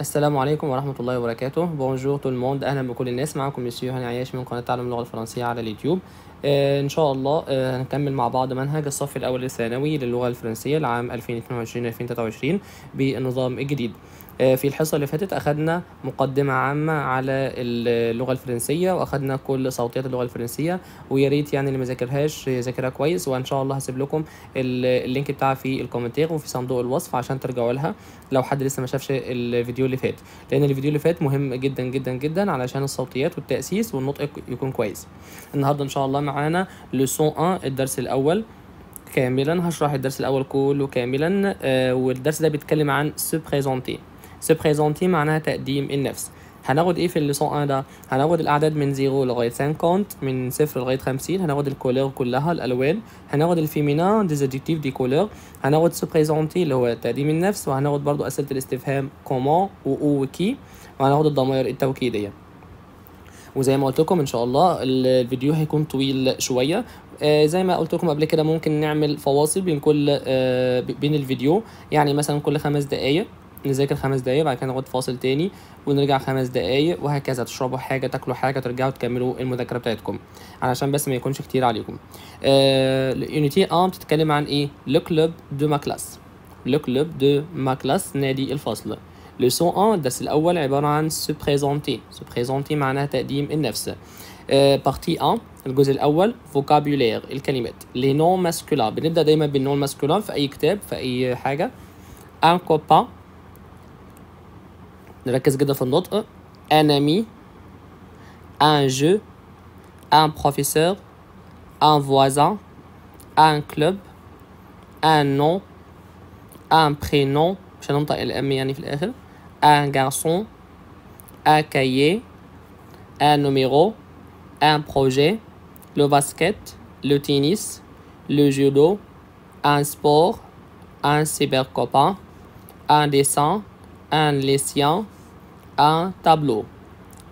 السلام عليكم ورحمة الله وبركاته بونجور تو الموند أهلا بكل الناس معكم مسيو هاني عياش من قناة تعلم اللغة الفرنسية على اليوتيوب آه إن شاء الله آه هنكمل مع بعض منهج الصف الأول الثانوي للغة الفرنسية لعام 2022-2023 بالنظام الجديد آه، في الحصة اللي فاتت أخدنا مقدمة عامة على اللغة الفرنسية وأخدنا كل صوتيات اللغة الفرنسية ويا ريت يعني اللي مذاكرهاش يذاكرها كويس وإن شاء الله هسيب لكم اللينك بتاعها في الكومنتير وفي صندوق الوصف عشان ترجعوا لها لو حد لسه ما شافش الفيديو اللي فات لأن الفيديو اللي فات مهم جدا جدا جدا علشان الصوتيات والتأسيس والنطق يكون كويس النهارده إن شاء الله معانا لسون 1 الدرس الأول كاملا هشرح الدرس الاول كله كاملا آه، والدرس ده بيتكلم عن سو بريزونتي se بريزونتي معناها تقديم النفس هناخد ايه في الليسون 1 ده هناخد الاعداد من 0 لغايه 50 من 0 لغايه 50 هناخد الكولور كلها الالوان هناخد الفيمينا ديزاديكتيف دي كولور هناخد سو بريزونتي اللي هو تقديم النفس وهناخد برضو اسئله الاستفهام كومون و او وكي وهناخد الضمائر التوكيديه وزي ما قلت لكم ان شاء الله الفيديو هيكون طويل شويه آه زي ما قلت لكم قبل كده ممكن نعمل فواصل بين كل آه بين الفيديو يعني مثلا كل خمس دقائق نذاكر خمس دقايق بعد كده ناخد فاصل تاني ونرجع خمس دقايق وهكذا تشربوا حاجه تاكلوا حاجه ترجعوا تكملوا المذاكره بتاعتكم علشان بس ما يكونش كتير عليكم اليونيتي اه بتتكلم عن ايه لو كلوب دو ما كلاس لو كلوب دو ما كلاس نادي الفصل لسون اه الدرس الاول عباره عن سو بريزونتي سو بريزونتي معناها تقديم النفس بارتي اه الجزء الاول فوكابولير الكلمات لي نون ماسكولان بنبدا دايما بالنون ماسكولان في اي كتاب في اي حاجه ان كوبان Hein? un ami un jeu un professeur un voisin un club un nom un prénom un garçon un cahier un numéro un projet le basket le tennis le judo un sport un cybercopain un dessin un laissant ا آه، تابلو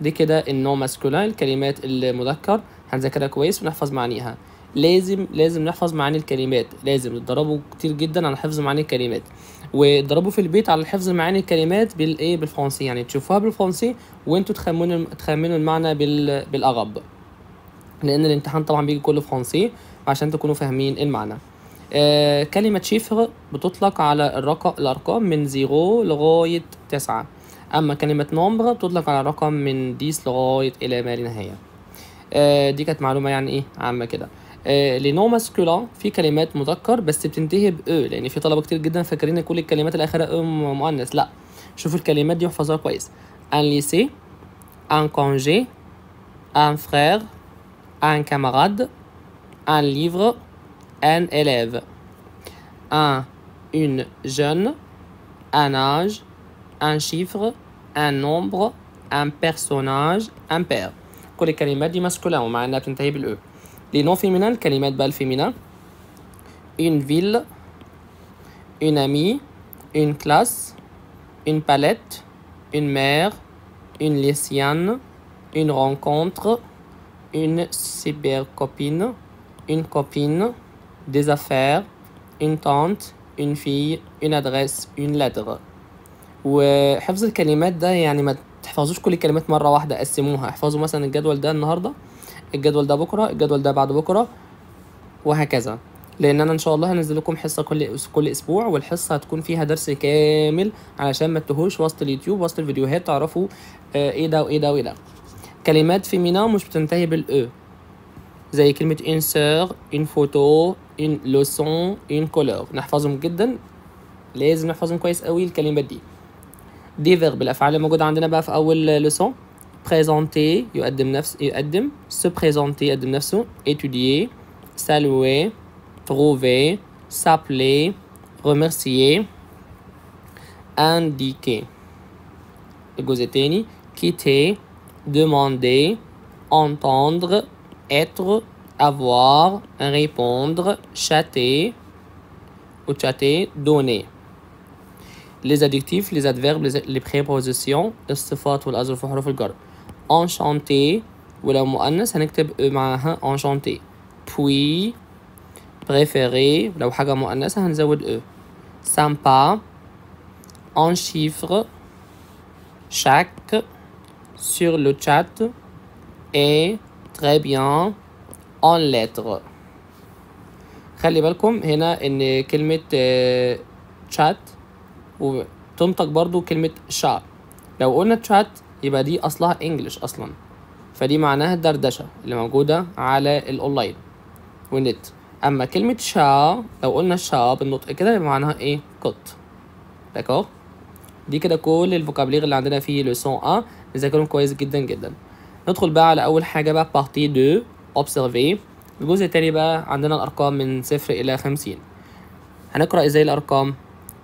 دي كده النو ماسكولين الكلمات المذكر هنذاكرها كويس ونحفظ معانيها لازم لازم نحفظ معاني الكلمات لازم تضربوا كتير جدا على حفظ معاني الكلمات وتضربوا في البيت على حفظ معاني الكلمات بالايه بالفرنسي يعني تشوفوها بالفرنسي وانتوا تخمنوا تخمنوا المعنى بال بالاغب لان الامتحان طبعا بيجي كله فرنسي عشان تكونوا فاهمين المعنى آه كلمة شيفر بتطلق على الرقم الأرقام من زيرو لغاية تسعة أما كلمة نمبر تطلق على رقم من ديس لغاية إلى ما لا نهاية آه دي كانت معلومة يعني إيه عامة كده آه لنو ماسكولا في كلمات مذكر بس بتنتهي ب لأن في طلبة كتير جدا فاكرين كل الكلمات الاخيره آخرها أو مؤنث لأ شوفوا الكلمات دي واحفظوها كويس ان ليسي ان كونجي ان فرير ان كاماراد ان ليفر ان اليف ان une jeune un âge un chiffre, un nombre, un personnage, un père كل les on les ومع انها بتنتهي bleu. Les noms féminins, كلمات bal une ville une amie une classe une palette une mère une lycéenne une rencontre une cybercopine une copine des affaires une tante une fille une adresse une lettre وحفظ الكلمات ده يعني ما تحفظوش كل الكلمات مره واحده قسموها احفظوا مثلا الجدول ده النهارده الجدول ده بكره الجدول ده بعد بكره وهكذا لان انا ان شاء الله هنزل لكم حصه كل كل اسبوع والحصه هتكون فيها درس كامل علشان ما تتوهوش وسط اليوتيوب وسط الفيديوهات تعرفوا آه، ايه ده وايه ده وايه ده كلمات مينا مش بتنتهي بالاو e. زي كلمة إن سور إن فوتو إن لوسون إن كولور نحفظهم جدا لازم نحفظهم كويس قوي الكلمات دي Des verbes, الافعال الموجوده عندنا بقى في اول ليسون présenter يقدم نفس يقدم se présenter étudier saluer trouver s'appeler remercier indiquer الجزء الثاني quitter demander entendre être avoir répondre chatter ou chatter donner les adjectifs, les adverbes, les, prépositions, les prépositions, الصفات والأظرف وحروف الجر. Enchanté ولو مؤنث هنكتب e معاها enchanté. Puis préféré ولو حاجة مؤنثة هنزود e. Sympa en chiffres chaque sur le chat et très bien en lettres. خلي بالكم هنا ان كلمة chat uh, وتنطق برضو كلمة شعب لو قلنا تشات يبقى دي أصلها إنجلش أصلا فدي معناها الدردشة اللي موجودة على الأونلاين والنت أما كلمة شا لو قلنا شا بالنطق كده يبقى معناها إيه قط داكو دي كده كل الفوكابلير اللي عندنا في لوسون أ نذاكرهم كويس جدا جدا ندخل بقى على أول حاجة بقى بارتي دو أوبسيرفي الجزء التاني بقى عندنا الأرقام من صفر إلى خمسين هنقرأ إزاي الأرقام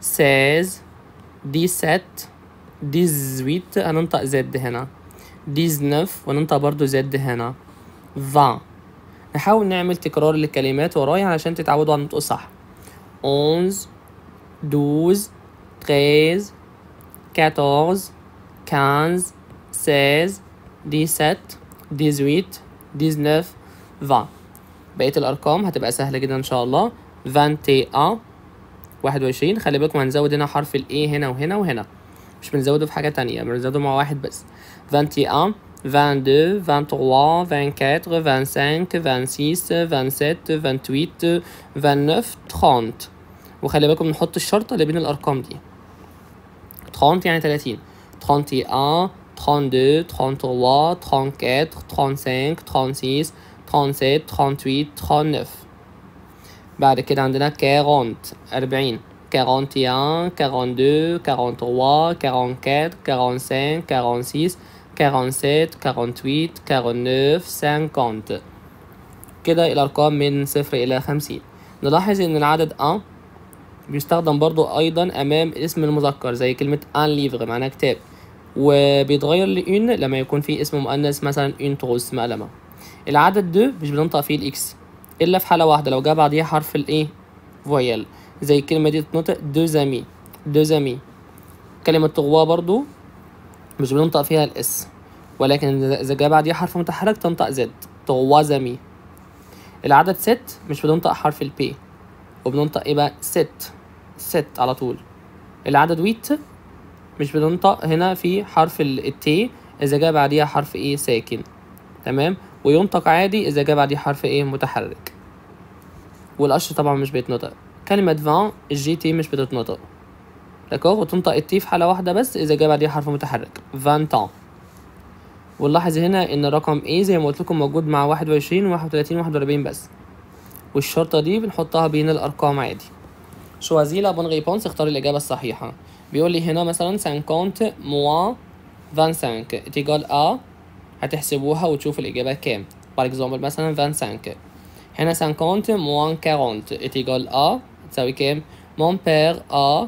سات دي زويت هننطق زد هنا زنف وننطق برضو زد هنا فا نحاول نعمل تكرار للكلمات ورايا علشان تتعودوا على النطق صح كاتورز كانز ساز دي سات دي زويت دي زنف فا بقية الأرقام هتبقى سهلة جدا إن شاء الله ا واحد وعشرين خلي بالكم هنزود هنا حرف ال A هنا وهنا وهنا مش بنزوده في حاجة تانية بنزوده مع واحد بس 21 22 23 24 25 26 27 28 29 30 وخلي بالكم نحط الشرطة اللي بين الأرقام دي 30 يعني 30 31 32 33 34 35 36 37 38 39 بعد كده عندنا كارونت أربعين كارونت يان كارون دو كارون تروا كارون كات كارون سان كارون سيس كارون سات كارون تويت كارون نوف سان كونت كده الأرقام من صفر إلى خمسين نلاحظ إن العدد أن بيستخدم برضو أيضا أمام اسم المذكر زي كلمة أن ليفغ معناها كتاب وبيتغير لإن لما يكون في اسم مؤنث مثلا إن تروس مقلمة العدد دو مش بننطق فيه الإكس الا في حاله واحده لو جه بعديها حرف الايه فويال زي الكلمه دي تتنطق دوزامي دوزامي كلمه غوا برضو مش بننطق فيها الاس ولكن اذا جه بعديها حرف متحرك تنطق زد زامي العدد ست مش بننطق حرف البي وبننطق ايه بقى ست ست على طول العدد ويت مش بننطق هنا في حرف التي اذا جه بعديها حرف ايه ساكن تمام وينطق عادي إذا جه بعديه حرف إيه متحرك والقش طبعا مش بيتنطق كلمة فان الجي تي مش بتتنطق لكوه وتنطق التي في حالة واحدة بس إذا جه بعديه حرف متحرك فانتان ونلاحظ هنا إن الرقم إيه زي ما قلت لكم موجود مع واحد وعشرين وواحد وتلاتين وواحد وأربعين بس والشرطة دي بنحطها بين الأرقام عادي شوازي لا بون اختار الإجابة الصحيحة بيقول لي هنا مثلا سانكونت فان سانك تيجال أ هتحسبوها وتشوف الإجابة كام بار exemple مثلا 25 هنا 50 موان 40 تيجال أ تساوي كام mon père a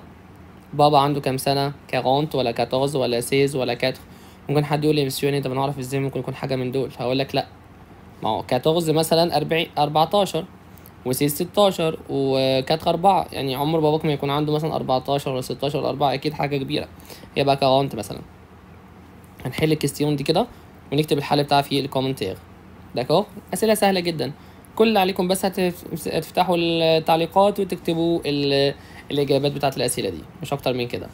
بابا عنده كام سنة 40 ولا 14 ولا 16 ولا 4 ممكن حد يقول لي مسيوني طب نعرف ازاي ممكن يكون حاجة من دول هقول لك لا ما هو 14 مثلا 40 14 و 16 وكانت 4 يعني عمر باباك ما يكون عنده مثلا 14 ولا 16 ولا 4 اكيد حاجة كبيرة يبقى كاونت مثلا هنحل الكستيون دي كده ونكتب الحل بتاعها في الكومنتير داكور اسئله سهله جدا كل اللي عليكم بس هتفتحوا التعليقات وتكتبوا الاجابات بتاعه الاسئله دي مش اكتر من كده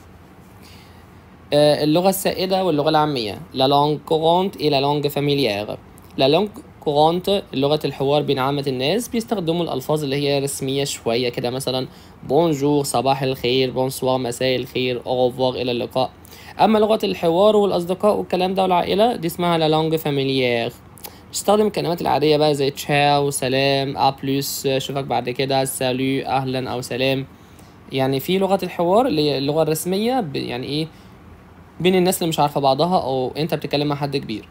آه، اللغه السائده واللغه العاميه لا لونغ كورونت اي لا لونغ فاميليير لا لونغ كورونت لغه الحوار بين عامه الناس بيستخدموا الالفاظ اللي هي رسميه شويه كده مثلا بونجور صباح الخير بونسوار مساء الخير اوفوار الى اللقاء اما لغه الحوار والاصدقاء والكلام ده والعائله دي اسمها لا لونج فاميليير استخدم الكلمات العادية بقى زي تشاو سلام أبلوس آه أشوفك بعد كده سالو أهلا أو سلام يعني في لغة الحوار اللي هي اللغة الرسمية يعني إيه بين الناس اللي مش عارفة بعضها أو أنت بتتكلم مع حد كبير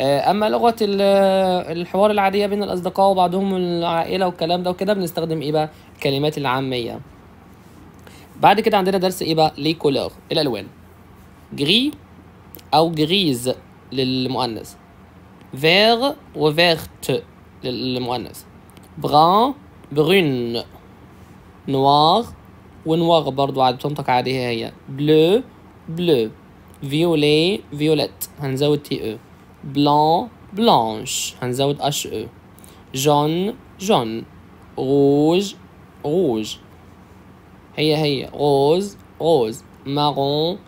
آه، أما لغة الحوار العادية بين الأصدقاء وبعضهم العائلة والكلام ده وكده بنستخدم إيه بقى الكلمات العامية بعد كده عندنا درس إيه بقى لي كولور الألوان جري أو جريز للمؤنث فيغ وفيغت للمؤنث بران برون نوار ونوار برضو عاد بتنطق عليها هي بلو بلو فيولي فيوليت هنزود تي او بلان بلانش هنزود اش او جون جون روج روج هي هي روز روز مارون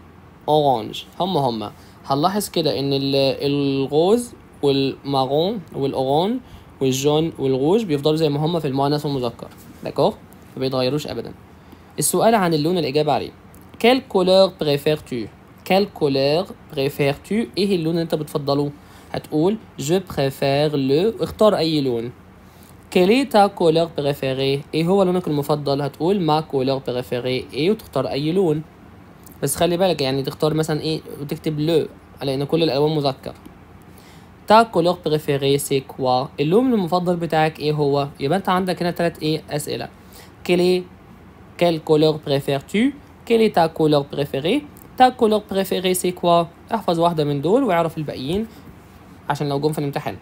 اورانج هم هم هنلاحظ كده ان الغوز والمارون والاوران والجون والغوج بيفضلوا زي ما هم في المؤنث والمذكر داكوغ ما بيتغيروش ابدا السؤال عن اللون الاجابه عليه كال كولور بريفير تو كال كولور بريفير تو ايه اللون اللي انت بتفضله هتقول جو بريفير لو اختار اي لون كالي تا كولور بريفيري ايه هو لونك المفضل هتقول ما كولور بريفيري ايه وتختار اي لون بس خلي بالك يعني تختار مثلا ايه وتكتب لو على ان كل الالوان مذكر تا كولور بريفيري سي كوا اللون المفضل بتاعك ايه هو يبقى انت عندك هنا تلات ايه اسئله كيلي كيل كولور بريفير تو كيلي تا كولور بريفيري تا كولور بريفيري سي كوا احفظ واحده من دول واعرف الباقيين عشان لو جم في الامتحان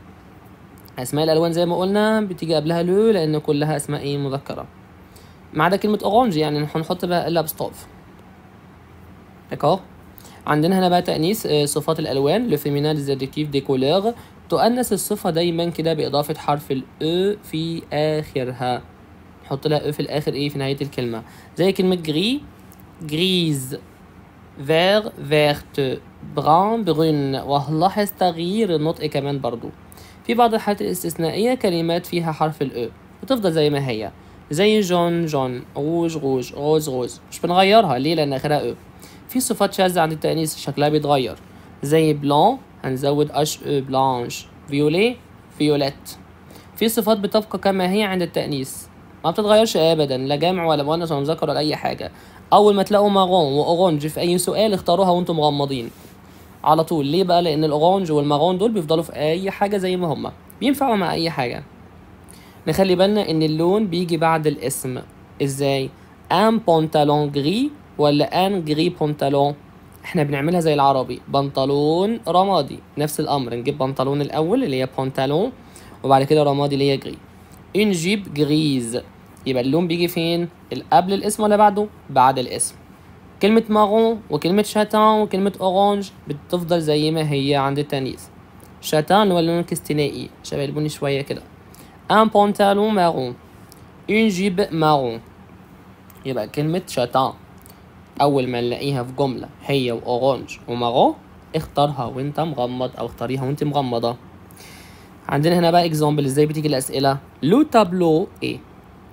اسماء الالوان زي ما قلنا بتيجي قبلها لو لان كلها اسماء ايه مذكره ما عدا كلمه اورانج يعني هنحط بقى الا D'accord عندنا هنا بقى تأنيس آه، صفات الألوان لو فيمينال زاديكيف دي كولور تؤنس الصفة دايما كده بإضافة حرف ال E في آخرها نحط لها أو e في الآخر إيه في نهاية الكلمة زي كلمة جري جريز فير فيرت بران برون وهنلاحظ تغيير النطق كمان برضو في بعض الحالات الاستثنائية كلمات فيها حرف ال E بتفضل زي ما هي زي جون جون روج روج روز روز مش بنغيرها ليه لأن آخرها أو e. في صفات شاذة عند التانيث شكلها بيتغير زي بلون هنزود اش او بلانش فيولي فيوليت في صفات بتبقى كما هي عند التانيث ما بتتغيرش ابدا لا جامع ولا مؤنث ولا مذكر ولا اي حاجه اول ما تلاقوا ماغون واورانج في اي سؤال اختاروها وانتم مغمضين على طول ليه بقى لان الاورانج والماغون دول بيفضلوا في اي حاجه زي ما هما بينفعوا مع اي حاجه نخلي بالنا ان اللون بيجي بعد الاسم ازاي ان بونتالون غري ولا ان جري بونتالون احنا بنعملها زي العربي بنطلون رمادي نفس الامر نجيب بنطلون الاول اللي هي بونتالون وبعد كده رمادي اللي هي جري ان جيب جريز يبقى اللون بيجي فين قبل الاسم ولا بعده بعد الاسم كلمة مارون وكلمة شاتان وكلمة أورانج بتفضل زي ما هي عند التانيث شاتان هو اللون الكستنائي شبه البني شوية كده ان بونتالون مارون ان جيب مارون يبقى كلمة شاتان اول ما نلاقيها في جمله هي واورانج وماغو اختارها وانت مغمض او اختاريها وانت مغمضه عندنا هنا بقى اكزامبل ازاي بتيجي الاسئله لو تابلو ايه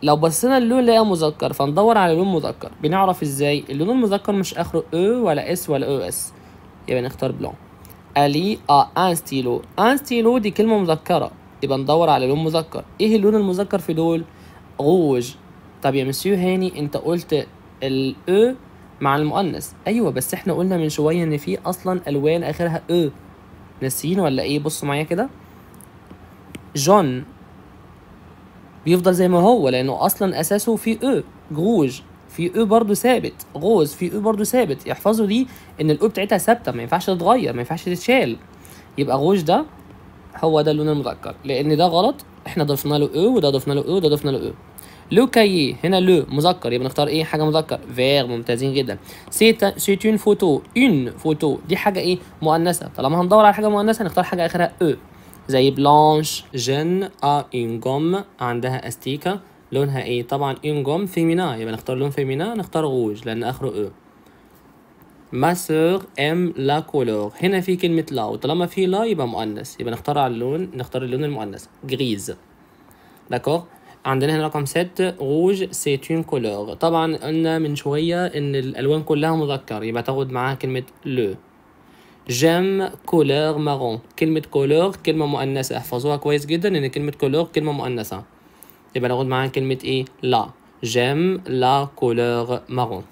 لو بصينا للون لقى مذكر فندور على لون مذكر بنعرف ازاي اللون المذكر مش اخره او e ولا اس ولا او اس يبقى نختار بلون الي ا ان ستيلو ان ستيلو دي كلمه مذكره يبقى ندور على لون مذكر ايه اللون المذكر في دول غوج طب يا مسيو هاني انت قلت الاو e مع المؤنث ايوه بس احنا قلنا من شويه ان في اصلا الوان اخرها ا ناسيين ولا ايه بصوا معايا كده جون بيفضل زي ما هو لانه اصلا اساسه في ا جروج في إيه برضه ثابت غوز في إيه برضه ثابت يحفظوا دي ان الاو بتاعتها ثابته ما ينفعش تتغير ما ينفعش تتشال يبقى غوج ده هو ده اللون المذكر لان ده غلط احنا ضفنا له إيه وده ضفنا له إيه وده ضفنا له إيه. لو كايي هنا لو مذكر يبقى نختار ايه حاجه مذكر فيغ ممتازين جدا سيت سيت اون فوتو اون فوتو دي حاجه ايه مؤنثه طالما هندور على حاجه مؤنثه نختار حاجه اخرها او زي بلانش جن ا اون جوم عندها استيكه لونها ايه طبعا اون جوم فيمينا يبقى نختار لون فيمينا نختار غوج لان اخره او ما سور ام لا كولور هنا في كلمة لا وطالما في لا يبقى مؤنث يبقى نختار على اللون نختار اللون المؤنث جريز داكور عندنا هنا رقم ست غوج سيتون كولور طبعا قلنا من شويه ان الالوان كلها مذكر يبقى تاخد معاها كلمه لو جيم كولور مارون كلمه كولور كلمه مؤنثه احفظوها كويس جدا ان كلمه كولور كلمه مؤنثه يبقى ناخد معاها كلمه ايه لا جيم لا كولور مارون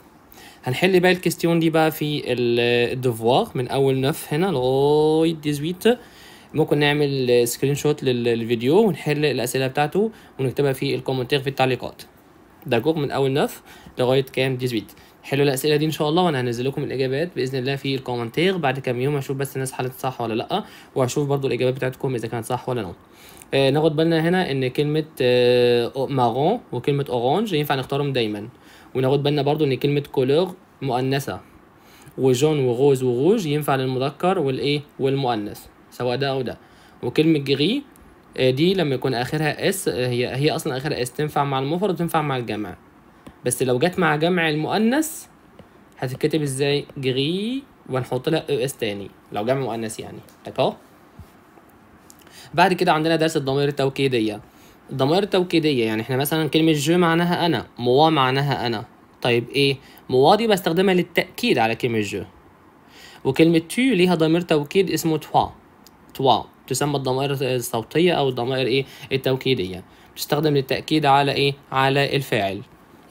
هنحل بقى الكيستيون دي بقى في الدفوار من اول نف هنا لغايه 18 ممكن نعمل سكرين شوت للفيديو ونحل الاسئله بتاعته ونكتبها في الكومنتير في التعليقات ده جوج من اول نف لغايه كام ديزويت حلو الاسئله دي ان شاء الله وانا هنزل لكم الاجابات باذن الله في الكومنتير بعد كام يوم هشوف بس الناس حلت صح ولا لا وهشوف برضو الاجابات بتاعتكم اذا كانت صح ولا لا آه ناخد بالنا هنا ان كلمه آه مارون وكلمه اورانج ينفع نختارهم دايما وناخد بالنا برضو ان كلمه كولور مؤنثه وجون وغوز وغوج ينفع للمذكر والايه والمؤنث سواء ده او ده وكلمه جري آه، دي لما يكون اخرها اس آه، هي هي اصلا اخرها اس تنفع مع المفرد وتنفع مع الجمع بس لو جت مع جمع المؤنث هتتكتب ازاي جري ونحط لها او اس تاني لو جمع مؤنث يعني طيب اكو بعد كده عندنا درس الضمائر التوكيديه الضمائر التوكيديه يعني احنا مثلا كلمه جو معناها انا موا معناها انا طيب ايه موا دي بستخدمها للتاكيد على كلمه جو وكلمه تو ليها ضمير توكيد اسمه توا توا تسمى الضمائر الصوتية أو الضمائر إيه التوكيدية بتستخدم للتأكيد على إيه على الفاعل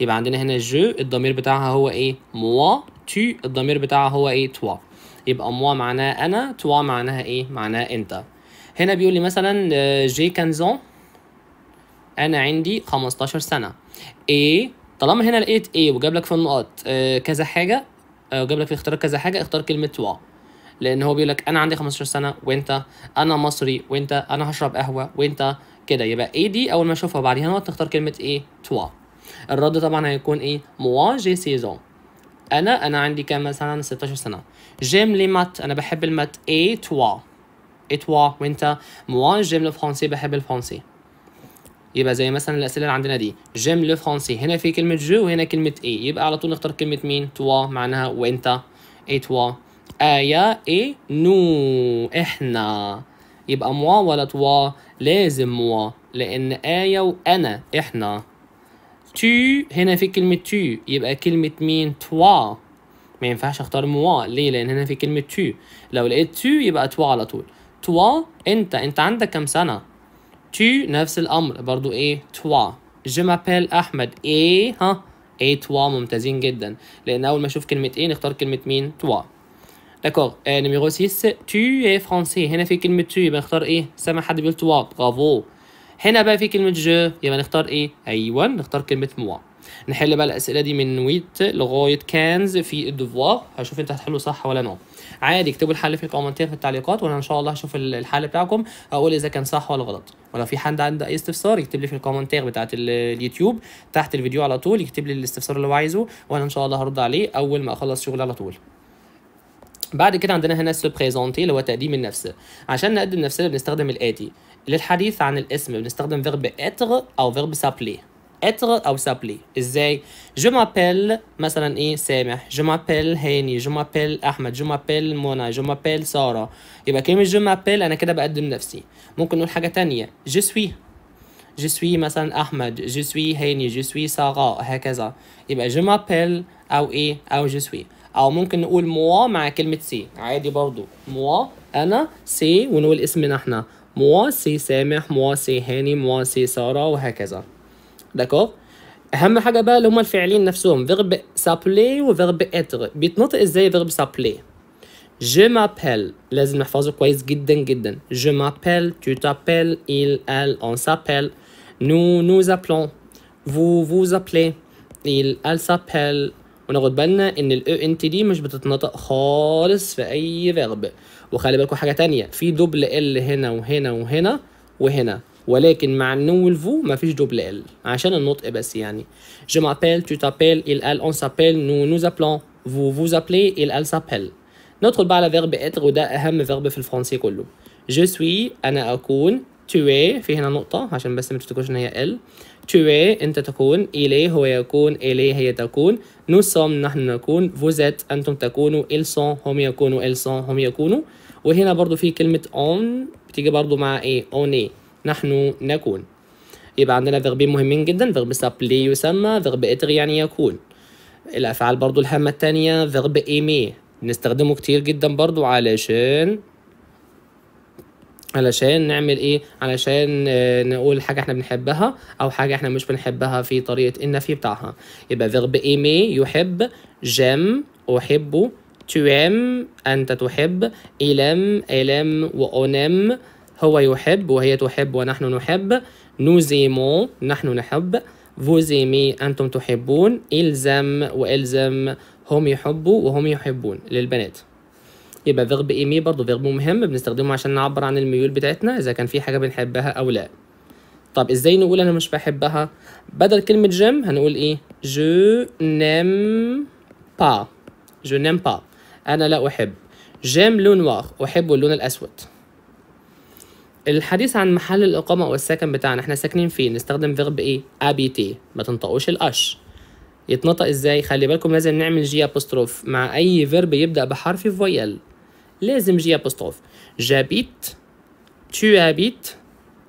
يبقى عندنا هنا جو الضمير بتاعها هو إيه موا تو الضمير بتاعها هو إيه توا يبقى موا معناها أنا توا معناها إيه معناها أنت هنا بيقول لي مثلا جي آه، كانزون أنا عندي 15 سنة إيه طالما هنا لقيت إيه وجاب لك في النقط آه، كذا حاجة وجاب آه، لك في اختيار كذا حاجة اختار كلمة توا لان هو بيقول لك انا عندي 15 سنه وانت انا مصري وانت انا هشرب قهوه وانت كده يبقى ايه دي اول ما اشوفها بعديها نقعد نختار كلمه ايه توا الرد طبعا هيكون ايه موا جي سيزون انا انا عندي كام مثلا 16 سنه جيم لي مات انا بحب المات اي توا اي توا وانت موا جيم لو فرونسي بحب الفرنسي يبقى زي مثلا الاسئله اللي عندنا دي جيم لو فرونسي هنا في كلمه جو وهنا كلمه اي يبقى على طول نختار كلمه مين توا معناها وانت اي توا آية إي نو إحنا يبقى موا ولا توا لازم موا لأن آية وأنا إحنا تو هنا في كلمة تو يبقى كلمة مين توا ما ينفعش اختار موا ليه لأن هنا في كلمة تو لو لقيت تو يبقى توا على طول توا أنت أنت عندك كام سنة تو نفس الأمر برضو إيه توا جو مابيل أحمد إيه ها إيه توا ممتازين جدا لأن أول ما أشوف كلمة إيه نختار كلمة مين توا داكوغ آه نميرو 6 تو اي فرونسي هنا في كلمة تو يبقى نختار ايه سامع حد بيقول توا برافو هنا بقى في كلمة جو يبقى نختار ايه ايوه نختار كلمة موا نحل بقى الاسئله دي من ويت لغايه كانز في الدفوار هشوف انت هتحله صح ولا نو عادي اكتبوا الحل في الكومنتات في التعليقات وانا ان شاء الله هشوف الحل بتاعكم اقول اذا كان صح ولا غلط ولو في حد عنده اي استفسار يكتب لي في الكومنتات بتاعه اليوتيوب تحت الفيديو على طول يكتب لي الاستفسار اللي هو عايزه وانا ان شاء الله هرد عليه اول ما اخلص شغل على طول بعد كده عندنا هنا سو بريزونتي اللي هو تقديم النفس عشان نقدم نفسنا بنستخدم الاتي للحديث عن الاسم بنستخدم فيرب اتر او فيرب سابلي اتر او سابلي ازاي جو مابيل مثلا ايه سامح جو مابيل هاني جو مابيل احمد جو مابيل منى جو مابيل ساره يبقى كلمه جو مابيل انا كده بقدم نفسي ممكن نقول حاجه تانية جو سوي جو سوي مثلا احمد جو سوي هاني جو سوي ساره هكذا يبقى جو مابيل او ايه او جو سوي او ممكن نقول موا مع كلمه سي عادي برضو موا انا سي ونقول اسمنا احنا موا سي سامح موا سي هاني موا سي ساره وهكذا داكور اهم حاجه بقى اللي هما الفعلين نفسهم فيرب سابلي وفيرب اتر بيتنطق ازاي فيرب سابلي Je m'appelle. لازم نحفظه كويس جدا جدا. Je m'appelle, tu t'appelles, il, elle, on s'appelle. Nous, nous appelons. Vous, vous appelez. Il, elle s'appelle. وناخد بالنا ان الاو ان تي دي مش بتتنطق خالص في اي فيرب وخلي بالكم حاجه تانية في دبل ال هنا وهنا وهنا وهنا ولكن مع النو والفو مفيش دبل ال عشان النطق بس يعني je m'appelle tu t'appelles il elle on s'appelle nous nous appelons vous vous appelez il elle s'appelle ندخل بقى على فيرب اتر وده اهم فيرب في الفرنسي كله je suis انا اكون tu es في هنا نقطه عشان بس ما تفتكروش ان هي ال tu es أنت تكون إليه هو يكون إليه هي تكون nous sommes نحن نكون vous êtes أنتم تكونوا ils sont هم يكونوا ils sont هم يكونوا وهنا برضو في كلمة on بتيجي برضو مع إيه on est نحن نكون يبقى عندنا فيربين مهمين جدا فيرب سابلي يسمى فيرب اتر يعني يكون الأفعال برضو الهامة التانية فيرب ايمي نستخدمه كتير جدا برضو علشان علشان نعمل ايه علشان آه، نقول حاجه احنا بنحبها او حاجه احنا مش بنحبها في طريقه النفي بتاعها يبقى فيرب ايمي يحب جام احب تويم انت تحب إلم إلم وأونم هو يحب وهي تحب ونحن نحب نوزيمون نحن نحب فوزيمي أنتم تحبون إلزم وإلزم هم يحبوا وهم يحبون للبنات يبقى فيرب ايمي برضه فيرب مهم بنستخدمه عشان نعبر عن الميول بتاعتنا اذا كان في حاجه بنحبها او لا طب ازاي نقول انا مش بحبها بدل كلمه جيم هنقول ايه جو نيم با جو نيم با انا لا احب جيم لون واخ احب اللون الاسود الحديث عن محل الإقامة أو السكن بتاعنا احنا ساكنين فين نستخدم فيرب ايه أبيتي ما تنطقوش الأش يتنطق ازاي خلي بالكم لازم نعمل جي ابوستروف مع أي فيرب يبدأ بحرف فويل لازم جي ابوستروف جابيت tu habites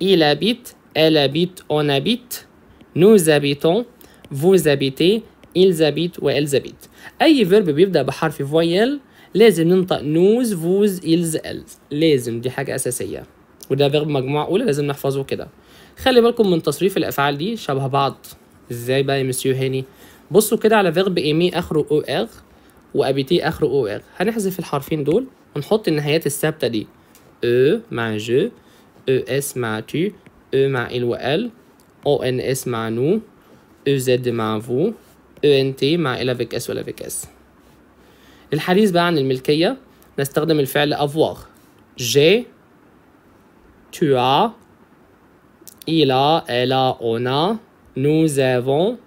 il habite elle habite on habite nous habitons vous habitez ils habitent وelles habitent اي فيرب بيبدا بحرف فويل لازم ننطق نوز فوز إلز إلز لازم دي حاجة أساسية وده فيرب مجموعة أولى لازم نحفظه كده خلي بالكم من تصريف الأفعال دي شبه بعض إزاي بقى يا مسيو هاني بصوا كده على فيرب إيمي آخره أو ار وأبيتي آخره أو ار هنحذف الحرفين دول هنحط النهايات الثابتة دي أ مع ج أ اس مع تي أ مع ال وال أو ان اس مع نو أ زد مع فو أ ان تي مع ال افيك اس ولا افيك اس الحديث بقى عن الملكية نستخدم الفعل افواغ جي tu as, il a, elle a, on a, nous avons,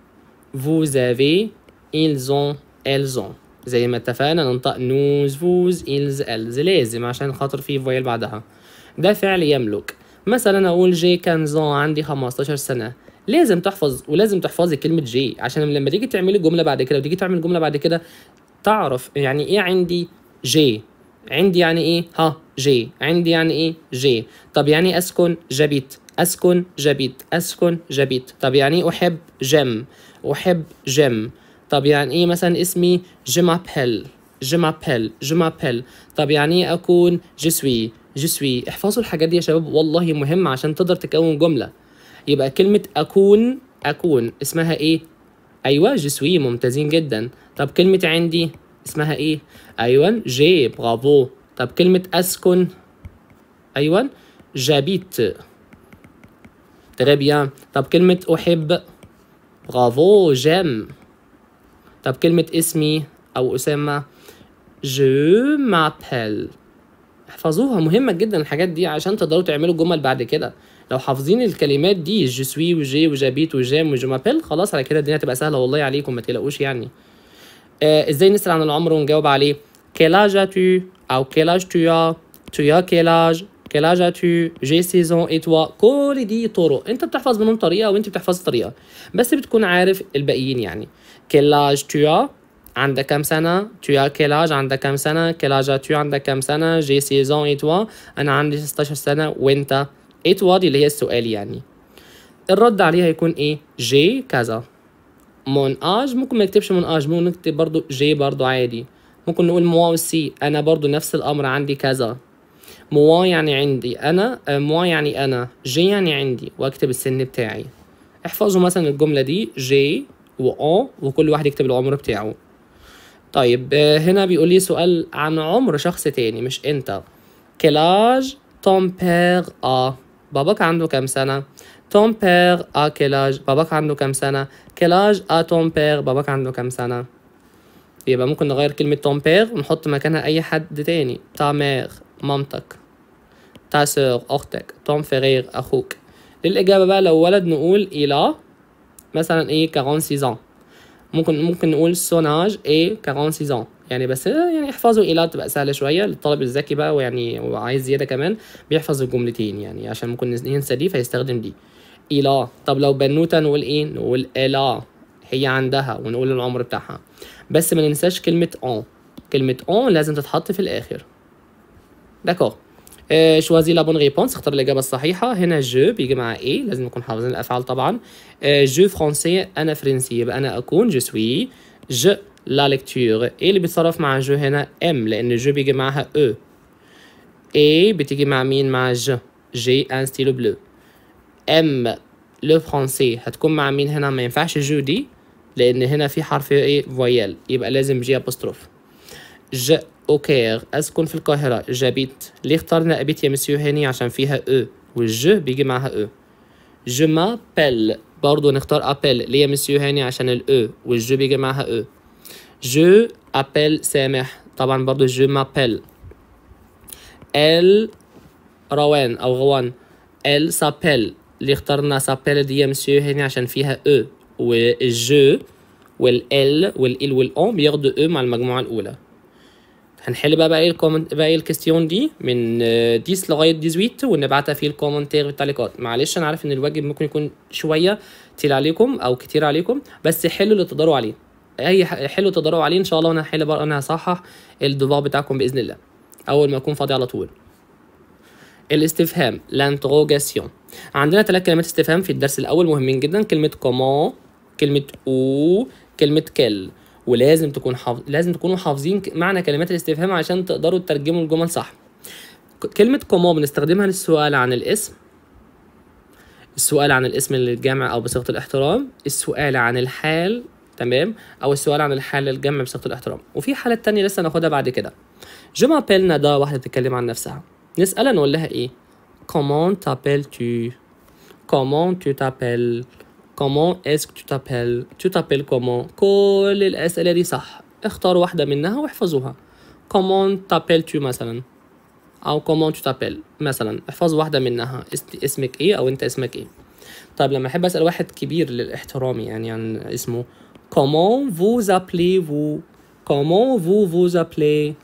vous avez, ils ont, elles ont. زي ما اتفقنا ننطق نوز فوز إلز ألز لازم عشان خاطر في فويل بعدها ده فعل يملك مثلا أقول جي كان زون عندي 15 سنة لازم تحفظ ولازم تحفظي كلمة جي عشان لما تيجي تعملي جملة بعد كده وتيجي تعمل جملة بعد كده تعرف يعني إيه عندي جي عندي يعني إيه ها جي عندي يعني إيه جي طب يعني أسكن جبيت أسكن جبيت أسكن جبيت طب يعني أحب جم أحب جم طب يعني إيه مثلا اسمي je m'appelle je m'appelle je m'appelle طب يعني إيه أكون جسوي جسوي احفظوا الحاجات دي يا شباب والله مهم عشان تقدر تكون جملة يبقى كلمة أكون أكون اسمها إيه؟ أيوة جسوي ممتازين جدا طب كلمة عندي اسمها إيه؟ أيوة جي برافو طب كلمة أسكن أيوة جابيت تريبيان طب كلمة أحب برافو جيم طب كلمة اسمي أو أسامة جو مابيل احفظوها مهمة جدا الحاجات دي عشان تقدروا تعملوا جمل بعد كده لو حافظين الكلمات دي جو سوي وجي وجابيت وجام وجو مابيل خلاص على كده الدنيا هتبقى سهلة والله عليكم ما تقلقوش يعني آه ازاي نسأل عن العمر ونجاوب عليه كيلاج تو أو كيلاج تويا تويا كيلاج كيلاج تو جي سيزون ايتوا كل دي طرق انت بتحفظ منهم طريقه وانت بتحفظ طريقه بس بتكون عارف الباقيين يعني كيلاج توا عندك كم سنة توا كيلاج عندك كم سنة كيلاج توا عندك كم سنة جي سيزون اي توا أنا عندي 16 سنة وأنت اي توا دي اللي هي السؤال يعني الرد عليها يكون ايه جي كذا مون اج ممكن ما نكتبش مون اج ممكن نكتب برضو جي برضو عادي ممكن نقول موا سي انا برضو نفس الامر عندي كذا موا يعني عندي انا موا يعني انا جي يعني عندي واكتب السن بتاعي احفظوا مثلا الجمله دي جي و وآه وكل واحد يكتب العمر بتاعه طيب آه، هنا بيقول لي سؤال عن عمر شخص تاني مش انت كلاج تون بير ا باباك عنده كام سنة تون بير ا كلاج باباك عنده كام سنة كلاج ا تون بير باباك عنده كام سنة يبقى ممكن نغير كلمة ton père ونحط مكانها أي حد تاني تا مير مامتك تا سور أختك ton فرير أخوك للإجابة بقى لو ولد نقول إلى مثلا ايه 46 سيزون ممكن ممكن نقول سوناج ايه 46 سيزون يعني بس يعني احفظوا ايه تبقى سهله شويه للطالب الذكي بقى ويعني وعايز زياده كمان بيحفظ الجملتين يعني عشان ممكن ينسى دي فيستخدم دي إلى طب لو بنوته نقول ايه نقول إلى هي عندها ونقول العمر بتاعها بس ما ننساش كلمه اون كلمه اون لازم تتحط في الاخر داكور شوازي لا بون ريبونس اختر الاجابه الصحيحه هنا جو بيجي مع اي لازم نكون حافظين الافعال طبعا إيه، جو فرونسي انا فرنسي يبقى انا اكون جو سوي جو لا لكتور ايه اللي بيتصرف مع جو هنا ام لان جو بيجي معها او e. اي بتيجي مع مين مع ج جي ان ستيلو بلو ام لو فرونسي هتكون مع مين هنا ما ينفعش جو دي لان هنا في حرف ايه e فويال يبقى لازم جي ابوستروف ج اوكير اسكن في القاهره جابيت لي اخترنا ابيت يا مسيو هاني عشان فيها او والج بيجي معها او جو مابيل برضه نختار ابل ليه هي مسيو هاني عشان الاو والج بيجي معها او جو ابل سامح طبعا برضه جو مابيل ال روان او غوان ال سابيل اللي اخترنا سابيل دي مسيو هاني عشان فيها او والج والال والال والان بياخدوا او مع المجموعه الاولى هنحل بقى باقي إيه الكومنت باقي إيه الكستيون دي من آه، ديس لغايه ديزويت ونبعتها في الكومنتير والتعليقات معلش انا عارف ان الواجب ممكن يكون شويه تقيل عليكم او كتير عليكم بس حلوا اللي تقدروا عليه اي حلو تقدروا عليه ان شاء الله وانا هحل بقى انا هصحح الضباط بتاعكم باذن الله اول ما اكون فاضي على طول الاستفهام لانتروجاسيون عندنا ثلاث كلمات استفهام في الدرس الاول مهمين جدا كلمه كومون كلمه او كلمه كيل ولازم تكون حافظ لازم تكونوا حافظين معنى كلمات الاستفهام عشان تقدروا تترجموا الجمل صح كلمة كومو بنستخدمها للسؤال عن الاسم السؤال عن الاسم للجمع او بصيغه الاحترام السؤال عن الحال تمام او السؤال عن الحال للجمع بصيغه الاحترام وفي حاله تانية لسه ناخدها بعد كده جو مابيل نادا واحده بتتكلم عن نفسها نسالها نقول لها ايه كومون تابيل تو كومون تو تابيل كومون اسك تو تابيل تو تابيل كومون كل الاسئله دي صح اختار واحده منها واحفظوها كومون تابيل تو مثلا او كومون تو تابيل مثلا احفظ واحده منها اسمك ايه او انت اسمك ايه طيب لما احب اسال واحد كبير للاحترام يعني, يعني اسمه كومون فو زابلي فو كومون فو فو زابلي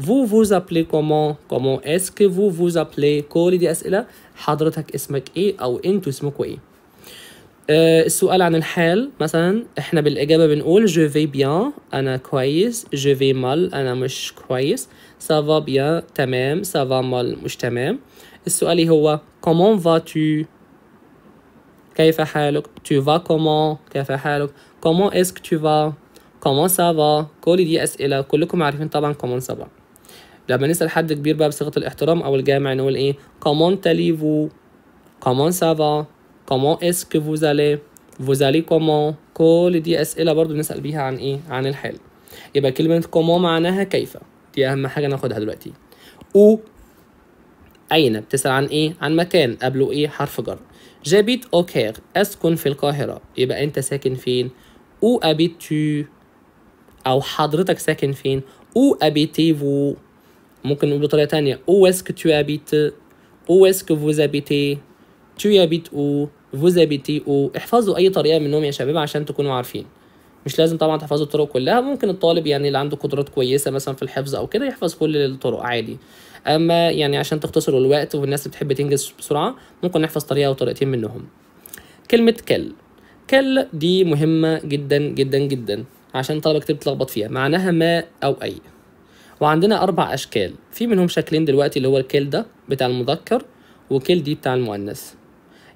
فو فو زابلي كومون كومون اسك فو فو زابلي كل دي اسئله حضرتك اسمك ايه او انتوا اسمكم ايه آه، السؤال عن الحال مثلا احنا بالاجابه بنقول جو في بيان انا كويس جو في مال انا مش كويس سافا بيان تمام سافا مال مش تمام السؤال هو كومون فا تو كيف حالك تو فا كومون كيف حالك كومون اسك تو فا كومون سافا كل دي اسئله كلكم عارفين طبعا كومون سافا لما نسال حد كبير بقى بصيغه الاحترام او الجامع نقول ايه كومون تاليفو كومون سافا comment est-ce que vous allez vous allez comment كل دي اسئله برضو نسال بيها عن ايه عن الحال يبقى كلمه comment معناها كيف دي اهم حاجه ناخدها دلوقتي او اين بتسال عن ايه عن مكان قبله ايه حرف جر جابيت كير اسكن في القاهره يبقى انت ساكن فين او ابيتو او حضرتك ساكن فين او ابيتيفو ممكن نقول بطريقه تانية او اسك تو ابيت او اسك فوز ابيتي تو ابيت او فوزابيتي واحفظوا احفظوا اي طريقه منهم يا شباب عشان تكونوا عارفين مش لازم طبعا تحفظوا الطرق كلها ممكن الطالب يعني اللي عنده قدرات كويسه مثلا في الحفظ او كده يحفظ كل الطرق عادي اما يعني عشان تختصروا الوقت والناس بتحب تنجز بسرعه ممكن نحفظ طريقه او طريقتين منهم كلمه كل كل دي مهمه جدا جدا جدا عشان طالب كتير بتلخبط فيها معناها ما او اي وعندنا اربع اشكال في منهم شكلين دلوقتي اللي هو الكل ده بتاع المذكر وكل دي بتاع المؤنث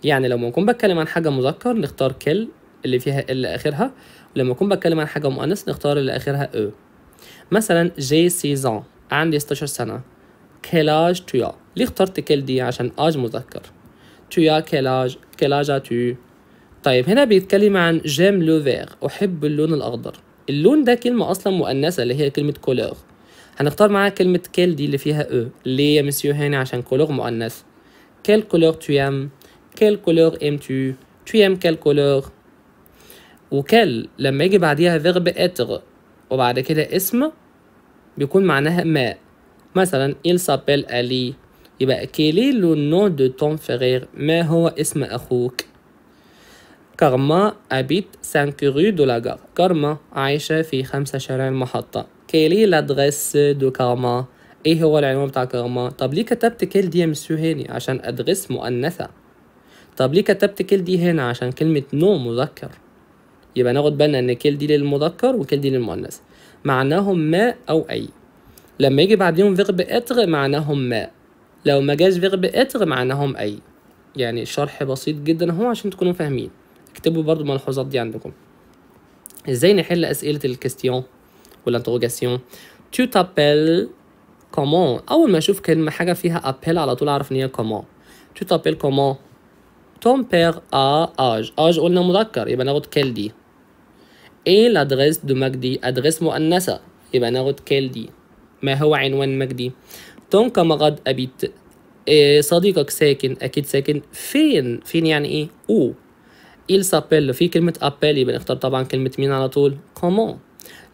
يعني لما أكون بتكلم عن حاجة مذكر نختار كل اللي فيها اللي آخرها ولما أكون بتكلم عن حاجة مؤنث نختار اللي آخرها أو مثلا جي سيزون عندي 16 سنة كيلاج تويا ليه اخترت كل دي عشان آج مذكر تويا كيلاج كيلاج تو طيب هنا بيتكلم عن جيم لو فيغ أحب اللون الأخضر اللون ده كلمة أصلا مؤنثة اللي هي كلمة كولور هنختار معاها كلمة كيل دي اللي فيها أو ليه يا مسيو هاني عشان كولور مؤنث كيل كولور تو يام quelle couleur aimes-tu tu aimes quelle couleur وكل لما يجي بعديها فيرب اتر وبعد كده اسم بيكون معناها ما مثلا il s'appelle Ali يبقى quel est le nom de ton frère ما هو اسم أخوك كارما أبيت 5 rue دو لاغار كارما عايشة في خمسة شارع المحطة كيلي لادغيس دو كارما ايه هو العنوان بتاع كارما طب ليه كتبت كيل دي يا مسيو هاني عشان أدغيس مؤنثة طب ليه كتبت كل دي هنا عشان كلمة نو مذكر يبقى ناخد بالنا ان كل دي للمذكر وكل دي للمؤنث معناهم ما او اي لما يجي بعديهم فيرب اتغ معناهم ما لو ما جاش فيرب اتغ معناهم اي يعني شرح بسيط جدا اهو عشان تكونوا فاهمين اكتبوا برضو الملحوظات دي عندكم ازاي نحل اسئله الكيستيون والانتروجاسيون تو تابيل كومون اول ما اشوف كلمه حاجه فيها ابيل على طول اعرف ان هي كومون تو تابيل كومون père à âge âge قلنا مذكر يبقى ناخد كل دي ايه الادريس دو مجدي ادريس مؤنثة يبقى ناخد كل دي ما هو عنوان مجدي تون كمغد ابيت إيه صديقك ساكن اكيد ساكن فين فين يعني ايه او il s'appelle في كلمة appel يبقى نختار طبعا كلمة مين على طول comment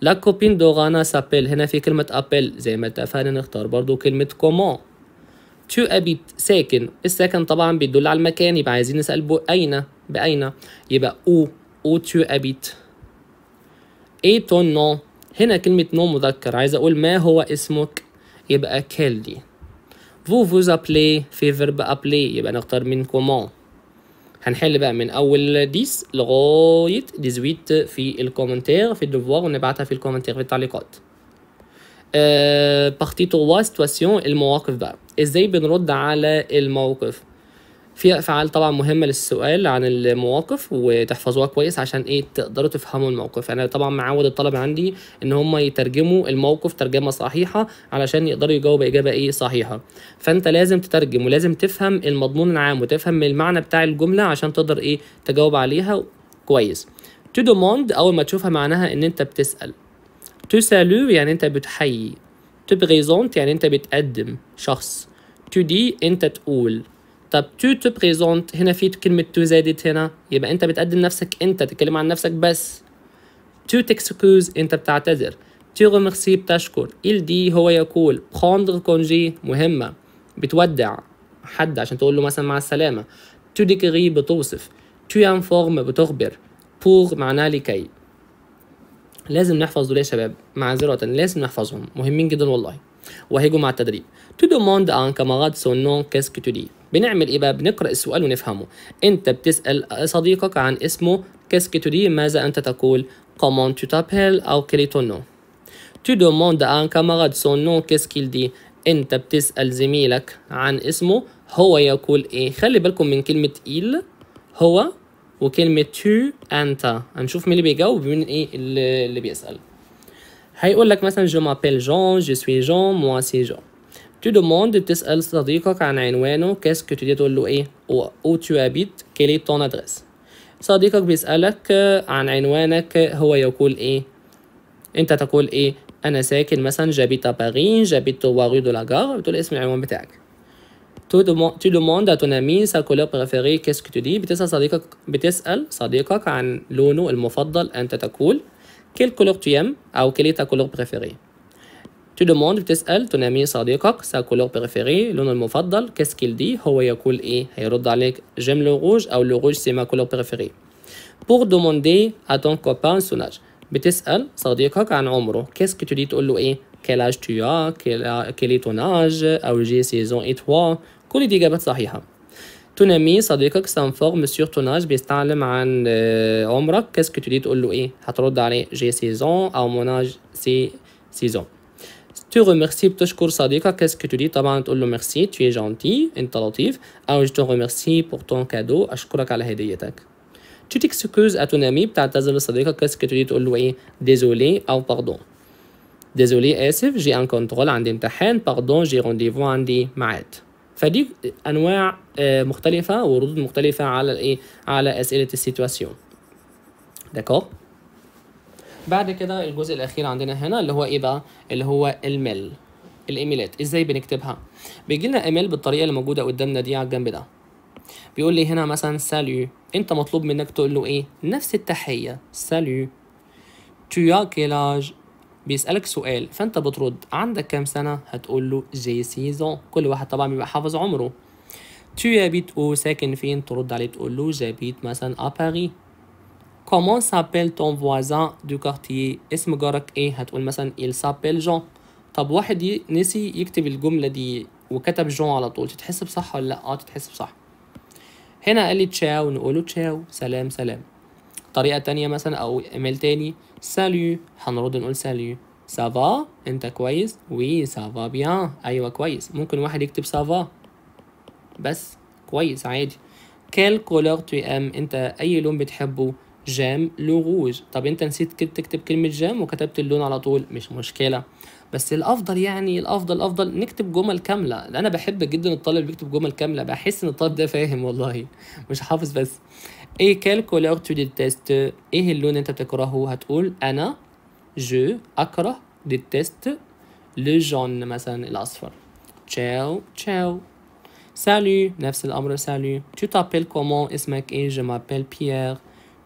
لا كوبين غانا سابيل هنا في كلمة ابل زي ما اتفقنا نختار برضو كلمة كومون تو ابيت ساكن الساكن طبعا بيدل على المكان يبقى عايزين نسأل أين بأين يبقى أو أو تو أبيت إي تون نو هنا كلمة نو مذكر عايز أقول ما هو اسمك يبقى كالدي فو فوز أبلي في فيرب أبلي يبقى نختار من كومون هنحل بقى من أول ديس لغاية ديزويت في الكومنتير في الدفوار ونبعتها في الكومنتير في التعليقات وا آه، سيتواسيون المواقف بقى ازاي بنرد على الموقف في افعال طبعا مهمه للسؤال عن المواقف وتحفظوها كويس عشان ايه تقدروا تفهموا الموقف انا طبعا معود الطلبه عندي ان هم يترجموا الموقف ترجمه صحيحه علشان يقدروا يجاوبوا اجابه ايه صحيحه فانت لازم تترجم ولازم تفهم المضمون العام وتفهم المعنى بتاع الجمله عشان تقدر ايه تجاوب عليها كويس دوموند اول ما تشوفها معناها ان انت بتسال تو سالو يعني انت بتحيي تو بريزونت يعني انت بتقدم شخص تو دي انت تقول طب تو تو بريزونت هنا في كلمة تو زادت هنا يبقى انت بتقدم نفسك انت تتكلم عن نفسك بس تو تكسكوز انت بتعتذر تو ريمرسي بتشكر ال دي هو يقول بروندر كونجي مهمة بتودع حد عشان تقول له مثلا مع السلامة تو ديكري بتوصف تو انفورم بتخبر بور معناه لكي لازم نحفظ دول يا شباب معذرة لازم نحفظهم مهمين جدا والله وهيجوا مع التدريب تو دوموند ان كاماراد سو نون كاسك تو دي بنعمل ايه بقى بنقرا السؤال ونفهمه انت بتسال صديقك عن اسمه كاسك تو دي ماذا انت تقول كومون تو تابيل او نو تو دوموند ان كاماراد سون نون كاسكيل دي انت بتسال زميلك عن اسمه هو يقول ايه خلي بالكم من كلمه ايل هو وكلمة تو أنت هنشوف مين اللي بيجاوب ومين إيه اللي, اللي بيسأل هيقول لك مثلا جو مابيل جون جو سوي جون موا سي جون تو دوموند بتسأل صديقك عن عنوانه كاسك تو تقول له إيه أو تو أبيت كيلي تون أدريس صديقك بيسألك عن عنوانك هو يقول إيه أنت تقول إيه أنا ساكن مثلا جابيت باريس جابيت واغي دو لاغار بتقول اسم العنوان بتاعك tu, demand, tu demandes à ton ami sa couleur préférée qu'est-ce que tu dis بتسأل صديقك بتسأل صديقك عن لونه المفضل أنت تقول quelle couleur tu aimes أو quelle est ta couleur préférée tu demandes بتسأل ton ami صديقك sa couleur préférée لونه المفضل qu'est-ce qu'il dit هو يقول إيه هيرد عليك j'aime le rouge أو le rouge c'est ma couleur préférée pour demander à ton copain son âge بتسأل صديقك عن عمره qu'est-ce que tu dis تقول له إيه quel âge tu as, quel, quel est ton âge, ou j'ai 16 ans et toi, كل دي إجابات صحيحة تونامي صديقك سانفور مسيو توناج بيستعلم عن آه، عمرك كاسك تولي تقول له ايه هترد عليه جي سيزون او موناج سي سيزون تو ريميرسي بتشكر صديقك كاسك تولي طبعا تقول له ميرسي تو جونتي انت لطيف او جو تو ريميرسي بور تون كادو اشكرك على هديتك تو تكسكوز امي بتعتذر لصديقك كاسك تولي تقول له ايه ديزولي او باردون ديزولي اسف جي ان كونترول عندي امتحان باردون جي رونديفو عندي معاد فدي انواع آه، مختلفه وردود مختلفه على الايه على اسئله السيتواسيون داكور بعد كده الجزء الاخير عندنا هنا اللي هو ايه بقى اللي هو الميل الايميلات ازاي بنكتبها بيجي لنا ايميل بالطريقه اللي موجوده قدامنا دي على الجنب ده بيقول لي هنا مثلا سالو انت مطلوب منك تقول له ايه نفس التحيه سالو tu as quel âge بيسألك سؤال فأنت بترد عندك كام سنة هتقول له جي سيزون كل واحد طبعا بيبقى حافظ عمره تو يابيت أو ساكن فين ترد عليه تقول له جابيت مثلا أباري كومون سابيل تون فوازان دو كارتيي اسم جارك ايه هتقول مثلا il سابيل جون طب واحد نسي يكتب الجملة دي وكتب جون على طول تتحسب صح ولا لا اه تتحسب صح هنا قال لي تشاو نقوله تشاو سلام سلام طريقة تانية مثلا أو إيميل تاني سالو هنرد نقول سالو سافا أنت كويس وي سافا بيان أيوة كويس ممكن واحد يكتب سافا بس كويس عادي كال كولور تو ام أنت أي لون بتحبه جام لو روج طب انت نسيت تكتب كلمة جام وكتبت اللون على طول مش مشكلة بس الافضل يعني الافضل الافضل نكتب جمل كاملة انا بحب جدا الطالب بيكتب جمل كاملة بحس ان الطالب ده فاهم والله مش حافظ بس Et quelle couleur tu détestes ايه اللون انت بتكرهه هتقول انا je اكره déteste le jaune مثلا الاصفر ciao ciao salut نفس الامر salut tu t'appelles comment اسمك ايه je m'appelle Pierre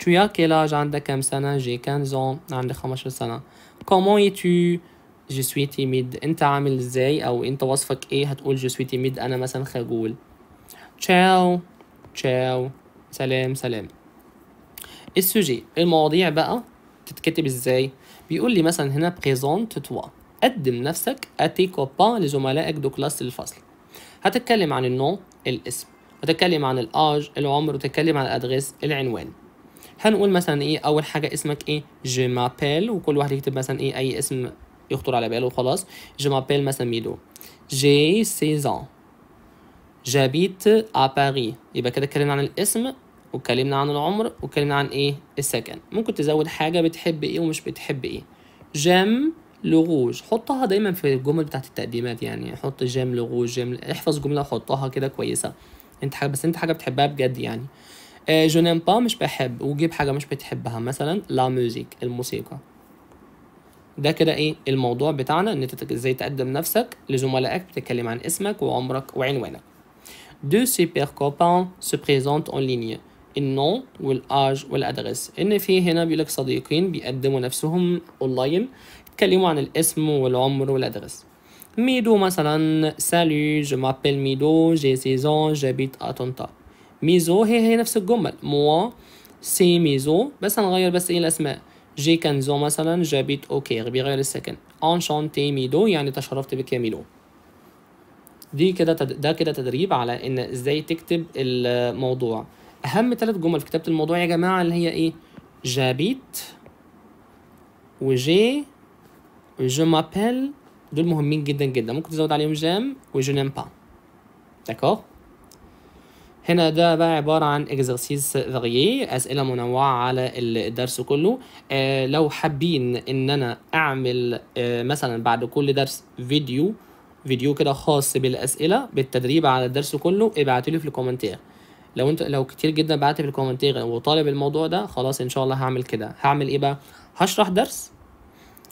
tu as quel âge عندك كم سنة j'ai 15 ans عندي 15 سنة comment es-tu je suis timide انت عامل ازاي او انت وصفك ايه هتقول je suis timide انا مثلا خجول ciao ciao سلام سلام السوجي المواضيع بقى تتكتب ازاي بيقول لي مثلا هنا بريزونت توا قدم نفسك اتي كوبان لزملائك دو كلاس الفصل هتتكلم عن النوع الاسم هتتكلم عن الاج العمر وتتكلم عن الادريس العنوان هنقول مثلا ايه اول حاجه اسمك ايه جي مابيل وكل واحد يكتب مثلا ايه اي اسم يخطر على باله وخلاص جي مابيل مثلا ميدو جي سيزان جابيت ا باري يبقى كده اتكلمنا عن الاسم واتكلمنا عن العمر واتكلمنا عن ايه السكن ممكن تزود حاجه بتحب ايه ومش بتحب ايه جام لغوج حطها دايما في الجمل بتاعت التقديمات يعني حط جام لغوج جام احفظ جمله حطها كده كويسه انت حاجه بس انت حاجه بتحبها بجد يعني آه جو با مش بحب وجيب حاجه مش بتحبها مثلا لا ميوزيك الموسيقى ده كده ايه الموضوع بتاعنا ان انت ازاي تقدم نفسك لزملائك بتتكلم عن اسمك وعمرك وعنوانك deux super copains se présentent en ligne النو والاج والادرس ان في هنا بيقول لك صديقين بيقدموا نفسهم اونلاين يتكلموا عن الاسم والعمر والادرس ميدو مثلا سالو جو مابيل ميدو جي سيزون جابيت اتونتا ميزو هي هي نفس الجمل موا سي ميزو بس هنغير بس ايه الاسماء جي كانزو مثلا جابيت اوكي بيغير السكن انشانتي ميدو يعني تشرفت بك يا ميدو دي كده ده كده تدريب على ان ازاي تكتب الموضوع اهم ثلاث جمل في كتابه الموضوع يا جماعه اللي هي ايه جابيت وجي وجو مابيل دول مهمين جدا جدا ممكن تزود عليهم جام وجو نيم با داكور هنا ده بقى عبارة عن اكزرسيس فاريي أسئلة منوعة على الدرس كله آه لو حابين إن أنا أعمل آه مثلا بعد كل درس فيديو فيديو كده خاص بالأسئلة بالتدريب على الدرس كله ابعتولي في الكومنتات لو انت لو كتير جدا بعت في الكومنتات وطالب الموضوع ده خلاص ان شاء الله هعمل كده هعمل ايه بقى هشرح درس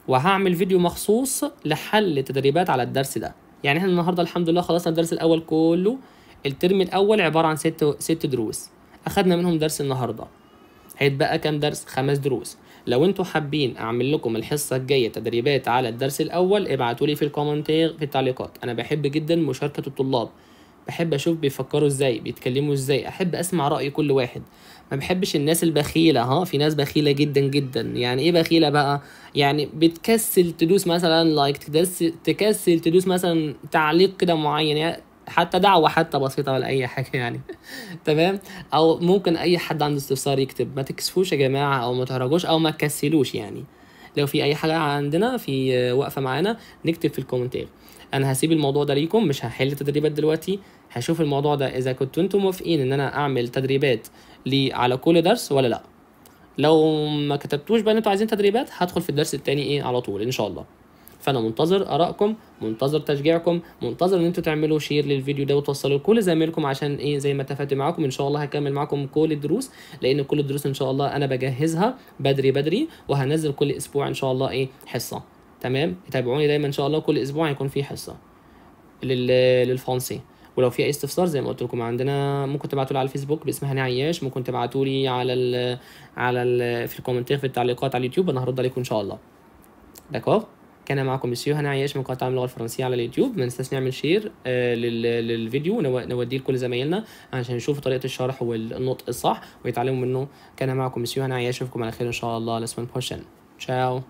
وهعمل فيديو مخصوص لحل تدريبات على الدرس ده يعني احنا النهارده الحمد لله خلصنا الدرس الاول كله الترم الاول عباره عن ست ست دروس اخدنا منهم درس النهارده هيتبقى كام درس خمس دروس لو انتوا حابين اعمل لكم الحصه الجايه تدريبات على الدرس الاول ابعتوا لي في الكومنتات في التعليقات انا بحب جدا مشاركه الطلاب بحب اشوف بيفكروا ازاي بيتكلموا ازاي احب اسمع راي كل واحد ما بحبش الناس البخيله ها في ناس بخيله جدا جدا يعني ايه بخيله بقى يعني بتكسل تدوس مثلا لايك تكسل تدوس مثلا تعليق كده معين يعني حتى دعوه حتى بسيطه ولا اي حاجه يعني تمام او ممكن اي حد عنده استفسار يكتب ما تكسفوش يا جماعه او ما تهرجوش او ما تكسلوش يعني لو في اي حاجه عندنا في وقفه معانا نكتب في الكومنتات انا هسيب الموضوع ده ليكم مش هحل تدريبات دلوقتي هشوف الموضوع ده اذا كنتوا انتوا موافقين ان انا اعمل تدريبات لي على كل درس ولا لا لو ما كتبتوش بقى ان انتوا عايزين تدريبات هدخل في الدرس التاني ايه على طول ان شاء الله فانا منتظر ارائكم منتظر تشجيعكم منتظر ان انتوا تعملوا شير للفيديو ده وتوصلوا لكل زمايلكم عشان ايه زي ما اتفقت معاكم ان شاء الله هكمل معاكم كل الدروس لان كل الدروس ان شاء الله انا بجهزها بدري بدري وهنزل كل اسبوع ان شاء الله ايه حصه تمام تابعوني دايما ان شاء الله كل اسبوع هيكون في حصه لل للفرنسي ولو في اي استفسار زي ما قلت لكم عندنا ممكن تبعتوا لي على الفيسبوك باسم هاني عياش ممكن تبعتوا لي على ال على ال في الكومنتات في التعليقات على اليوتيوب انا هرد عليكم ان شاء الله داكور كان معكم مسيو هاني عياش من تعلم اللغه الفرنسيه على اليوتيوب ما ننساش نعمل شير آه للفيديو نوديه لكل زمايلنا عشان يشوفوا طريقه الشرح والنطق الصح ويتعلموا منه كان معكم مسيو هاني عياش اشوفكم على خير ان شاء الله لسمان بروشين تشاو